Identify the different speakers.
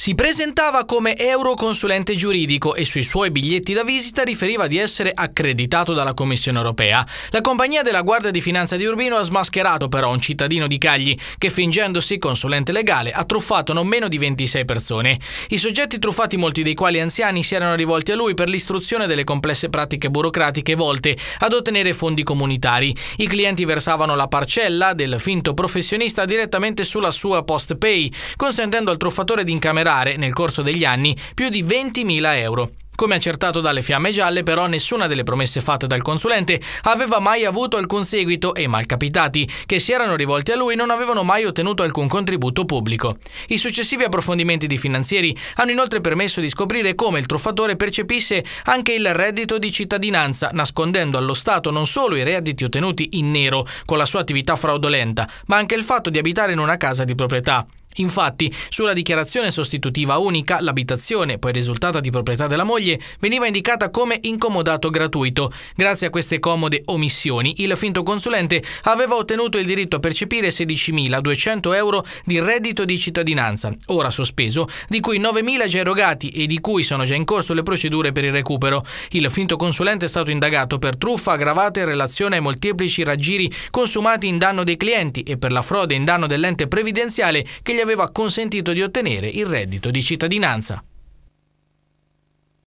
Speaker 1: Si presentava come euroconsulente giuridico e sui suoi biglietti da visita riferiva di essere accreditato dalla Commissione europea. La compagnia della Guardia di Finanza di Urbino ha smascherato però un cittadino di Cagli che fingendosi consulente legale ha truffato non meno di 26 persone. I soggetti truffati, molti dei quali anziani, si erano rivolti a lui per l'istruzione delle complesse pratiche burocratiche volte ad ottenere fondi comunitari. I clienti versavano la parcella del finto professionista direttamente sulla sua post pay, consentendo al truffatore di incamerare misurare nel corso degli anni più di 20.000 euro. Come accertato dalle fiamme gialle, però nessuna delle promesse fatte dal consulente aveva mai avuto alcun seguito e i malcapitati che si erano rivolti a lui non avevano mai ottenuto alcun contributo pubblico. I successivi approfondimenti di finanzieri hanno inoltre permesso di scoprire come il truffatore percepisse anche il reddito di cittadinanza, nascondendo allo Stato non solo i redditi ottenuti in nero con la sua attività fraudolenta, ma anche il fatto di abitare in una casa di proprietà. Infatti, sulla dichiarazione sostitutiva unica, l'abitazione, poi risultata di proprietà della moglie, veniva indicata come incomodato gratuito. Grazie a queste comode omissioni, il finto consulente aveva ottenuto il diritto a percepire 16.200 euro di reddito di cittadinanza, ora sospeso, di cui 9.000 già erogati e di cui sono già in corso le procedure per il recupero. Il finto consulente è stato indagato per truffa aggravata in relazione ai molteplici raggiri consumati in danno dei clienti e per la frode in danno dell'ente previdenziale che gli gli aveva consentito di ottenere il reddito di cittadinanza.